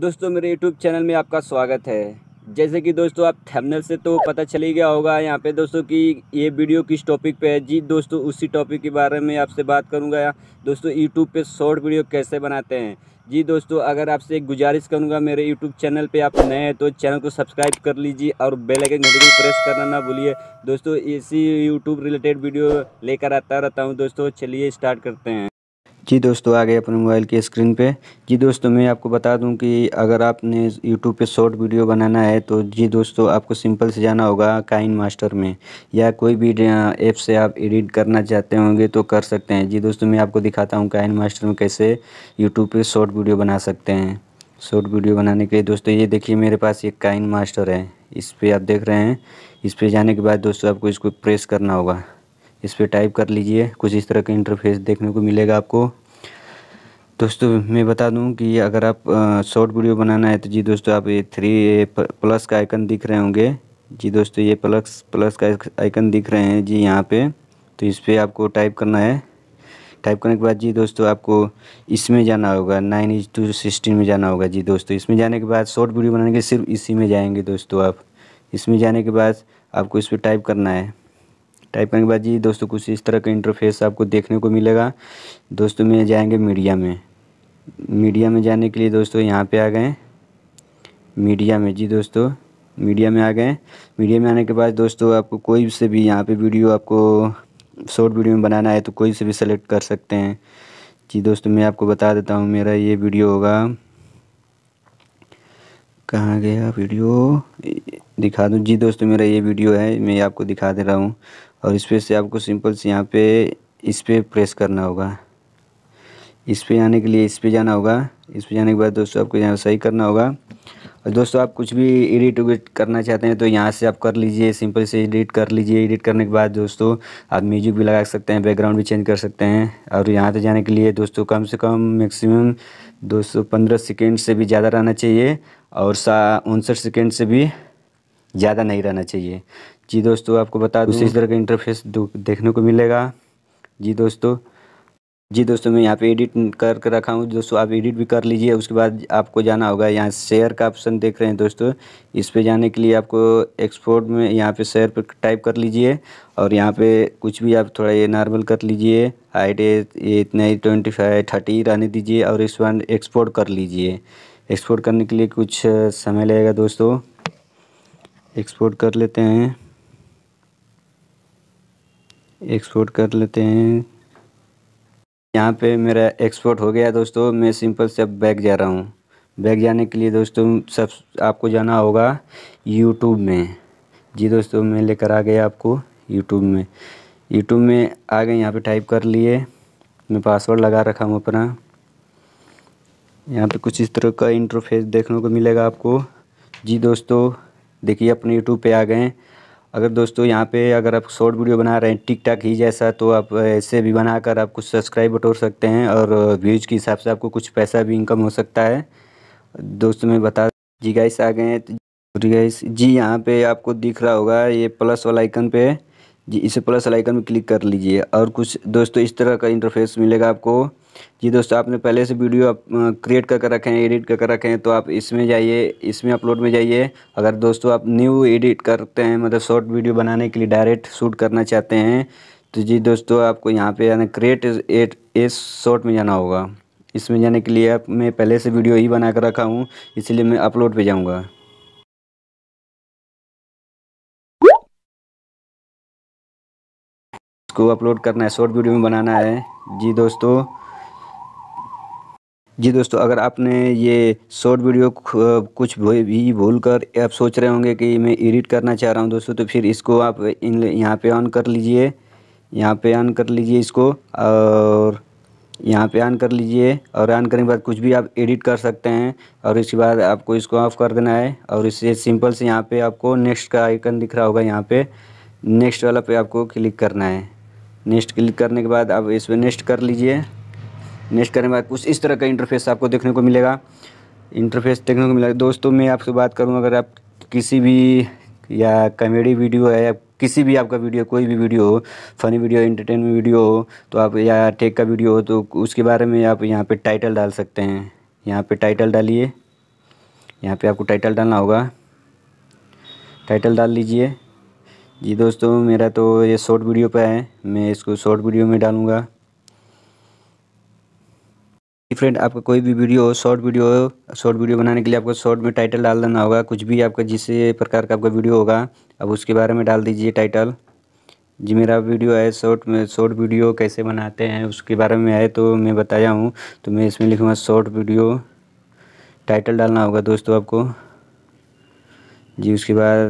दोस्तों मेरे YouTube channel में आपका स्वागत है जैसे कि दोस्तों आप थंबनेल से तो पता चली गया होगा यहाँ पे दोस्तों कि ये वीडियो किस टॉपिक पे है जी दोस्तों उसी टॉपिक के बारे में आपसे बात करूँगा या दोस्तों यूट्यूब पे शॉर्ट वीडियो कैसे बनाते हैं जी दोस्तों अगर आपसे एक गुजारिश करूँगा मेरे यूट्यूब चैनल पे आप नए हैं तो चैनल को सब्सक्राइब कर लीजिए और बेल आइकन घंटे को प्रेस करना ना भूलिए दोस्तों इसी यूट्यूब रिलेटेड वीडियो लेकर आता रहता हूँ दोस्तों चलिए स्टार्ट करते हैं जी दोस्तों आ गए अपने मोबाइल की स्क्रीन पे जी दोस्तों मैं आपको बता दूं कि अगर आपने यूट्यूब पे शॉर्ट वीडियो बनाना है तो जी दोस्तों आपको सिंपल से जाना होगा काइन मास्टर में या कोई भी ऐप से आप एडिट करना चाहते होंगे तो कर सकते हैं जी दोस्तों मैं आपको दिखाता हूँ काइन मास्टर में कैसे यूट्यूब पर शॉर्ट वीडियो बना सकते हैं शॉर्ट वीडियो बनाने के लिए दोस्तों ये देखिए मेरे पास ये काइन मास्टर है इस पर आप देख रहे हैं इस पर जाने के बाद दोस्तों आपको इसको प्रेस करना होगा इस पर टाइप कर लीजिए कुछ इस तरह का इंटरफेस देखने को मिलेगा आपको दोस्तों मैं बता दूं कि अगर आप शॉर्ट वीडियो बनाना है तो जी दोस्तों आप ये थ्री प्लस का आइकन दिख रहे होंगे जी दोस्तों ये प्लस प्लस का आइकन दिख रहे हैं जी यहाँ पे तो इस पर आपको टाइप करना है टाइप करने के बाद जी दोस्तों आपको इसमें जाना होगा नाइन इंच टू सिक्सटीन में जाना होगा जी दोस्तों इसमें जाने के बाद शॉर्ट वीडियो बनाने के सिर्फ इसी में जाएंगे दोस्तों आप इसमें जाने के बाद आपको इस पर टाइप करना है टाइप करने के बाद जी दोस्तों कुछ इस तरह का इंटरफेस आपको देखने को मिलेगा दोस्तों में जाएंगे मीडिया में मीडिया में जाने के लिए दोस्तों यहाँ पे आ गए मीडिया में जी दोस्तों मीडिया में आ गए मीडिया में आने के बाद दोस्तों आपको कोई से भी यहाँ पे वीडियो आपको शॉर्ट वीडियो में बनाना है तो कोई से भी सेलेक्ट कर सकते हैं जी दोस्तों मैं आपको बता देता हूँ मेरा ये वीडियो होगा कहाँ गया वीडियो दिखा दूँ जी दोस्तों मेरा ये वीडियो है मैं आपको दिखा दे रहा हूँ और इस पर से आपको सिंपल से यहाँ पे इस पर प्रेस करना होगा इस पर आने के लिए इस पर जाना होगा इस पर जाने के बाद दोस्तों आपको यहाँ सही करना होगा और दोस्तों आप कुछ भी एडिट उडिट करना चाहते हैं तो यहाँ से आप कर लीजिए सिंपल से एडिट कर लीजिए एडिट करने के बाद दोस्तों आप म्यूजिक भी लगा सकते हैं बैकग्राउंड भी चेंज कर सकते हैं और यहाँ से जाने के लिए दोस्तों कम से कम मैक्सिमम दो पंद्रह सेकेंड से भी ज़्यादा रहना चाहिए और सा उनसठ सेकेंड से भी ज़्यादा नहीं रहना चाहिए जी दोस्तों आपको बता दूँ इस तरह का इंटरफेस देखने को मिलेगा जी दोस्तों जी दोस्तों मैं यहाँ पे एडिट कर कर रखा हूँ दोस्तों आप एडिट भी कर लीजिए उसके बाद आपको जाना होगा यहाँ शेयर का ऑप्शन देख रहे हैं दोस्तों इस पे जाने के लिए आपको एक्सपोर्ट में यहाँ पे शेयर पर टाइप कर लीजिए और यहाँ पे कुछ भी आप थोड़ा ये नॉर्मल कर लीजिए हाइट ये इतना ही ट्वेंटी फाइव थर्टी रहने दीजिए और इस बार एक्सपोर्ट कर लीजिए एक्सपोर्ट करने के लिए कुछ समय लगेगा दोस्तों एक्सपोर्ट कर लेते हैं एक्सपोर्ट कर लेते हैं यहाँ पे मेरा एक्सपोर्ट हो गया दोस्तों मैं सिंपल से अब बैग जा रहा हूँ बैग जाने के लिए दोस्तों सब आपको जाना होगा यूट्यूब में जी दोस्तों मैं लेकर आ गया आपको यूट्यूब में यूट्यूब में आ गए यहाँ पे टाइप कर लिए मैं पासवर्ड लगा रखा हूँ अपना यहाँ पे कुछ इस तरह का इंटरफेस देखने को मिलेगा आपको जी दोस्तों देखिए अपने यूट्यूब पे आ गए अगर दोस्तों यहाँ पे अगर आप शॉर्ट वीडियो बना रहे हैं टिक टाक ही जैसा तो आप ऐसे भी बनाकर आप कुछ सब्सक्राइब बटोर सकते हैं और व्यूज़ के हिसाब से आपको कुछ पैसा भी इनकम हो सकता है दोस्तों मैं बता जी गाइस आ गए हैं जी गाइस जी यहाँ पे आपको दिख रहा होगा ये प्लस वाला आइकन पे जी इसे प्लस आइकन में क्लिक कर लीजिए और कुछ दोस्तों इस तरह का इंटरफेस मिलेगा आपको जी दोस्तों आपने पहले से वीडियो आप क्रिएट करके रखे हैं एडिट करके रखे हैं तो आप इसमें जाइए इसमें अपलोड में जाइए अगर दोस्तों आप न्यू एडिट करते हैं मतलब शॉर्ट वीडियो बनाने के लिए डायरेक्ट शूट करना चाहते हैं तो जी दोस्तों आपको यहाँ पे यानी क्रिएट एट एस शॉर्ट में जाना होगा इसमें जाने के लिए आप मैं पहले से वीडियो ही बना कर रखा हूँ इसलिए मैं अपलोड पर जाऊँगा इसको अपलोड करना है शॉर्ट वीडियो में बनाना है जी दोस्तों जी दोस्तों अगर आपने ये शॉर्ट वीडियो कुछ भी भूल कर आप सोच रहे होंगे कि मैं एडिट करना चाह रहा हूँ दोस्तों तो फिर इसको आप इन यहाँ पर ऑन कर लीजिए यहाँ पे ऑन कर लीजिए इसको और यहाँ पे ऑन कर लीजिए और ऑन करने के बाद कुछ भी आप एडिट कर सकते हैं और इसके बाद आपको इसको ऑफ़ कर देना है और इससे सिंपल से यहाँ पे आपको नेक्स्ट का आइकन दिख रहा होगा यहाँ पे नेक्स्ट वाला पे आपको क्लिक करना है नेक्स्ट क्लिक करने के बाद आप इस पर नेक्स्ट कर लीजिए नेक्स्ट करने के बाद कुछ इस तरह का इंटरफेस आपको देखने को मिलेगा इंटरफेस देखने को मिलेगा दोस्तों मैं आपसे बात करूँ अगर आप किसी भी या कॉमेडी वीडियो है या किसी भी आपका वीडियो कोई भी वीडियो हो फनी वीडियो इंटरटेनमेंट वीडियो हो तो आप या टेक का वीडियो हो तो उसके बारे में आप यहाँ पे टाइटल डाल सकते हैं यहाँ पे टाइटल डालिए यहाँ पे आपको टाइटल डालना होगा टाइटल डाल लीजिए जी दोस्तों मेरा तो ये शॉर्ट वीडियो पे है मैं इसको शॉर्ट वीडियो में डालूँगा फ्रेंड आपका कोई भी वीडियो हो शॉर्ट वीडियो हो शॉर्ट वीडियो बनाने के लिए आपको शॉर्ट में टाइटल डाल देना होगा कुछ भी आपका जिस प्रकार का आपका वीडियो होगा अब उसके बारे में डाल दीजिए टाइटल जी मेरा वीडियो है शॉर्ट में शॉर्ट वीडियो कैसे बनाते हैं उसके बारे में है तो मैं बताया हूँ तो मैं इसमें लिखूँगा शॉर्ट वीडियो टाइटल डालना होगा दोस्तों आपको जी उसके बाद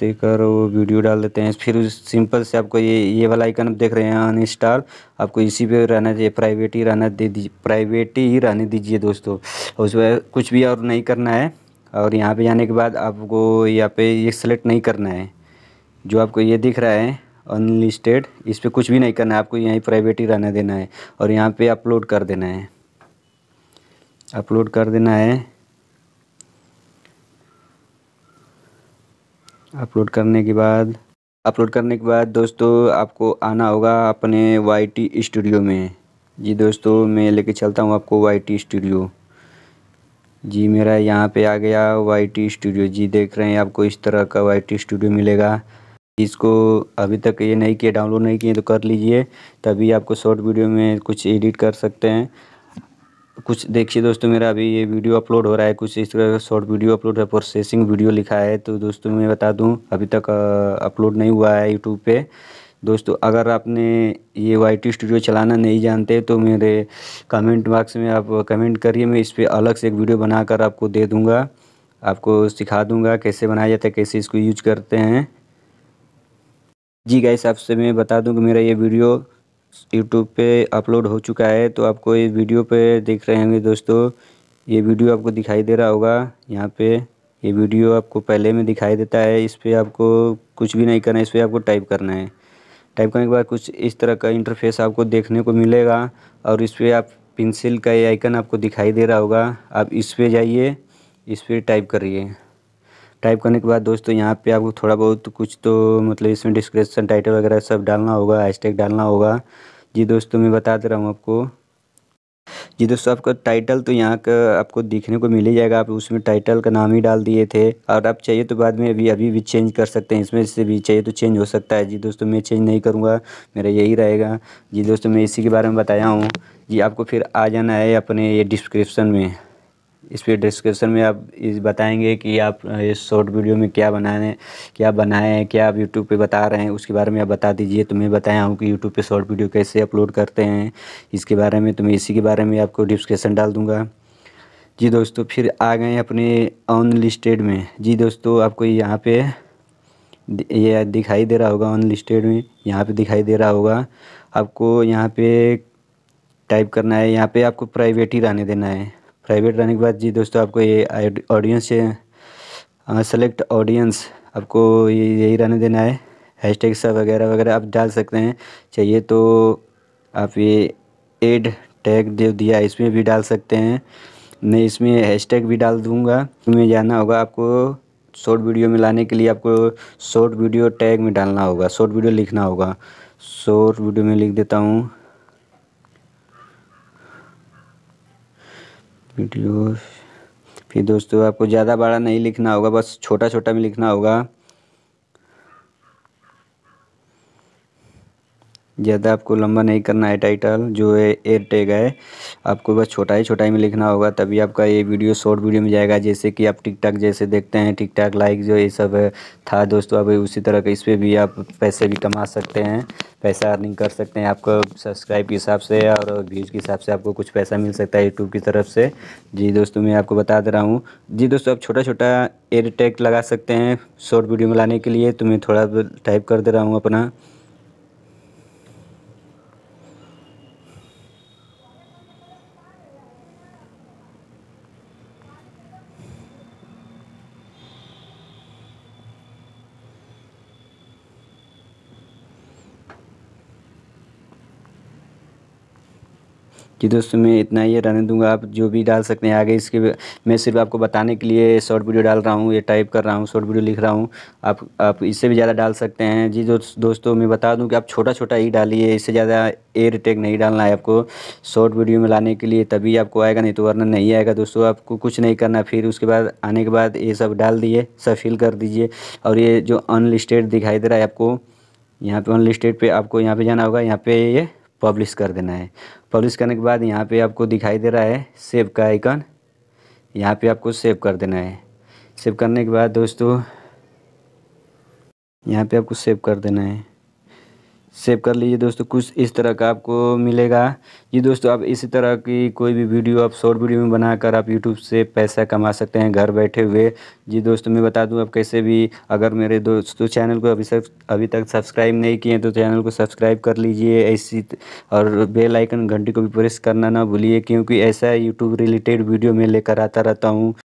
देकर वो वीडियो डाल देते हैं फिर उस सिंपल से आपको ये ये वाला आइकन आप देख रहे हैं अनइंस्टॉल आपको इसी पे रहना चाहिए प्राइवेट ही रहना दे दीजिए प्राइवेट ही रहने दीजिए दोस्तों उसमें कुछ भी और नहीं करना है और यहाँ पे जाने के बाद आपको यहाँ पे ये सेलेक्ट नहीं करना है जो आपको ये दिख रहा है अनलिस्टेड इस पर कुछ भी नहीं करना है आपको यहीं प्राइवेट ही रहने देना है और यहाँ पर अपलोड कर देना है अपलोड कर देना है अपलोड करने के बाद अपलोड करने के बाद दोस्तों आपको आना होगा अपने वाई स्टूडियो में जी दोस्तों मैं लेके चलता हूँ आपको वाई स्टूडियो जी मेरा यहाँ पे आ गया वाई स्टूडियो जी देख रहे हैं आपको इस तरह का वाई स्टूडियो मिलेगा इसको अभी तक ये नहीं किया डाउनलोड नहीं किए तो कर लीजिए तभी आपको शॉर्ट वीडियो में कुछ एडिट कर सकते हैं कुछ देखिए दोस्तों मेरा अभी ये वीडियो अपलोड हो रहा है कुछ इस तरह का शॉर्ट वीडियो अपलोड है प्रोसेसिंग वीडियो लिखा है तो दोस्तों मैं बता दूं अभी तक अपलोड नहीं हुआ है यूट्यूब पे दोस्तों अगर आपने ये वाई टी स्टूडियो चलाना नहीं जानते तो मेरे कमेंट बॉक्स में आप कमेंट करिए मैं इस पर अलग से एक वीडियो बनाकर आपको दे दूँगा आपको सिखा दूँगा कैसे बनाया जाता है कैसे इसको यूज करते हैं जी गाइस आपसे मैं बता दूँ कि मेरा ये वीडियो यूट्यूब पे अपलोड हो चुका है तो आपको ये वीडियो पे देख रहे होंगे दोस्तों ये वीडियो आपको दिखाई दे रहा होगा यहाँ पे ये वीडियो आपको पहले में दिखाई देता है इस पर आपको कुछ भी नहीं करना है इस पर आपको टाइप करना है टाइप करने के बाद कुछ इस तरह का इंटरफेस आपको देखने को मिलेगा और इस पर आप पेंसिल का ये आइकन आपको दिखाई दे रहा होगा आप इस पर जाइए इस पर टाइप करिए टाइप करने के बाद दोस्तों यहाँ पे आपको थोड़ा बहुत कुछ तो मतलब इसमें डिस्क्रिप्सन टाइटल वगैरह सब डालना होगा हैशटैग डालना होगा जी दोस्तों मैं बता दे रहा हूँ आपको जी दोस्तों आपका टाइटल तो यहाँ का आपको देखने को मिल ही जाएगा आप उसमें टाइटल का नाम ही डाल दिए थे और आप चाहिए तो बाद में अभी अभी भी चेंज कर सकते हैं इसमें से भी चाहिए तो चेंज हो सकता है जी दोस्तों मैं चेंज नहीं करूँगा मेरा यही रहेगा जी दोस्तों मैं इसी के बारे में बताया हूँ जी आपको फिर आ जाना है अपने ये डिस्क्रिप्सन में इस पर डिस्क्रिप्शन में आप इस बताएंगे कि आप इस शॉर्ट वीडियो में क्या बनाने क्या बनाए हैं क्या आप यूट्यूब पे बता रहे हैं उसके बारे में आप बता दीजिए तो मैं बताया हूँ कि यूट्यूब पे शॉर्ट वीडियो कैसे अपलोड करते हैं इसके बारे में तो मैं इसी के बारे में आपको डिस्क्रिप्शन डाल दूँगा जी दोस्तों फिर आ गए अपने अनलिस्टेड में जी दोस्तों आपको यहाँ पर यह दिखाई दे रहा होगा अनलिस्टेड में यहाँ पर दिखाई दे रहा होगा आपको यहाँ पर टाइप करना है यहाँ पे आपको प्राइवेट ही रहने देना है प्राइवेट रहने के बाद जी दोस्तों आपको ये ऑडियंस सेलेक्ट ऑडियंस आपको ये यही रहने देना है हैश टैग सब वगैरह वगैरह आप डाल सकते हैं चाहिए तो आप ये एड टैग जो दिया इसमें भी डाल सकते हैं मैं इसमें हैशटैग भी डाल दूंगा इसमें जाना होगा आपको शॉर्ट वीडियो में लाने के लिए आपको शॉर्ट वीडियो टैग में डालना होगा शॉर्ट वीडियो लिखना होगा शॉर्ट वीडियो में लिख देता हूँ वीडियोस फिर दोस्तों आपको ज़्यादा बड़ा नहीं लिखना होगा बस छोटा छोटा में लिखना होगा ज़्यादा आपको लंबा नहीं करना है टाइटल जो है एयर टैग है आपको बस छोटा ही छोटा ही में लिखना होगा तभी आपका ये वीडियो शॉर्ट वीडियो में जाएगा जैसे कि आप टिकटॉक जैसे देखते हैं टिकटॉक लाइक जो ये सब था दोस्तों अब उसी तरह का इस पर भी आप पैसे भी कमा सकते हैं पैसा अर्निंग कर सकते हैं आपको सब्सक्राइब के हिसाब से और व्यूज़ के हिसाब से आपको कुछ पैसा मिल सकता है यूट्यूब की तरफ से जी दोस्तों मैं आपको बता दे रहा हूँ जी दोस्तों आप छोटा छोटा एयर टैग लगा सकते हैं शॉर्ट वीडियो में लाने के लिए तो मैं थोड़ा टाइप कर दे रहा हूँ अपना जी दोस्तों मैं इतना ही रहने दूंगा आप जो भी डाल सकते हैं आगे इसके मैं सिर्फ आपको बताने के लिए शॉर्ट वीडियो डाल रहा हूँ ये टाइप कर रहा हूँ शॉर्ट वीडियो लिख रहा हूँ आप आप इससे भी ज़्यादा डाल सकते हैं जी दो, दोस्तों मैं बता दूँ कि आप छोटा छोटा ही डालिए इससे ज़्यादा एयर टैग नहीं डालना है आपको शॉर्ट वीडियो में लाने के लिए तभी आपको आएगा नहीं तो वरना नहीं आएगा दोस्तों आपको कुछ नहीं करना फिर उसके बाद आने के बाद ये सब डाल दिए सब फिल कर दीजिए और ये जो अनलिस्टेड दिखाई दे रहा है आपको यहाँ पे अनलिस्टेड पे आपको यहाँ पे जाना होगा यहाँ पे ये पब्लिश कर देना है पब्लिश करने के बाद यहाँ पे आपको दिखाई दे रहा है सेव का आइकन यहाँ पे आपको सेव कर देना है सेव करने के बाद दोस्तों यहाँ पे आपको सेव कर देना है सेव कर लीजिए दोस्तों कुछ इस तरह का आपको मिलेगा जी दोस्तों आप इसी तरह की कोई भी वीडियो आप शॉर्ट वीडियो में बनाकर आप यूट्यूब से पैसा कमा सकते हैं घर बैठे हुए जी दोस्तों मैं बता दूं आप कैसे भी अगर मेरे दोस्तों चैनल को अभी सब अभी तक सब्सक्राइब नहीं किए हैं तो चैनल को सब्सक्राइब कर लीजिए ऐसी और बेलाइकन घंटी को भी प्रेस करना ना भूलिए क्योंकि ऐसा यूट्यूब रिलेटेड वीडियो मैं लेकर आता रहता हूँ